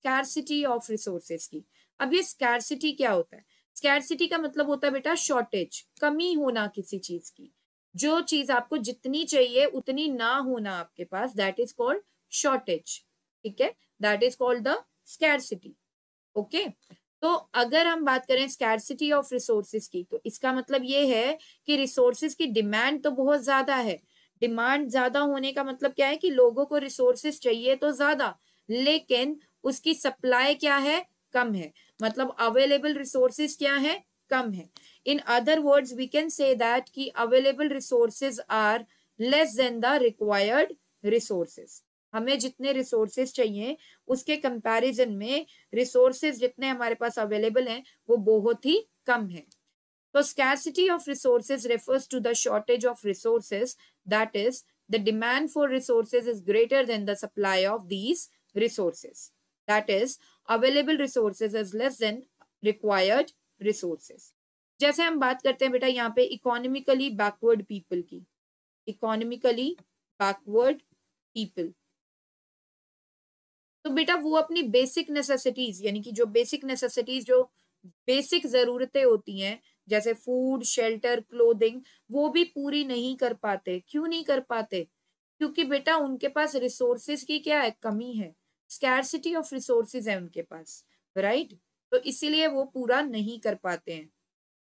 Scarcity of resources की अब ये स्कैरसिटी क्या होता है स्कैरसिटी का मतलब होता है बेटा शॉर्टेज कमी होना किसी चीज की जो चीज आपको जितनी चाहिए उतनी ना होना आपके पास दैट इज कॉल्ड शॉर्टेज ठीक है that is called the scarcity okay तो अगर हम बात करें स्कैरसिटी ऑफ रिसोर्सेज की तो इसका मतलब ये है कि रिसोर्सेज की डिमांड तो बहुत ज्यादा है डिमांड ज्यादा होने का मतलब क्या है कि लोगों को रिसोर्सेज चाहिए तो ज्यादा लेकिन उसकी सप्लाई क्या है कम है मतलब अवेलेबल रिसोर्सेज क्या है कम है in other words we can say that कि available resources are less than the required resources हमें जितने रिसोर्सेज चाहिए उसके कंपैरिजन में रिसोर्सेज जितने हमारे पास अवेलेबल हैं वो बहुत ही कम है तो scarcity of resources refers to the shortage of resources that is the demand for resources is greater than the supply of these resources that is available resources is less than required resources जैसे हम बात करते हैं बेटा यहाँ पे economically backward people की economically backward people तो बेटा वो अपनी बेसिक नेसेसिटीज यानी कि जो बेसिक नेसेसिटीज जो बेसिक जरूरतें होती हैं जैसे फूड शेल्टर क्लोदिंग वो भी पूरी नहीं कर पाते क्यों नहीं कर पाते क्योंकि बेटा उनके पास रिसोर्सेज की क्या है कमी है स्कैरसिटी ऑफ रिसोर्सेज है उनके पास राइट right? तो इसीलिए वो पूरा नहीं कर पाते हैं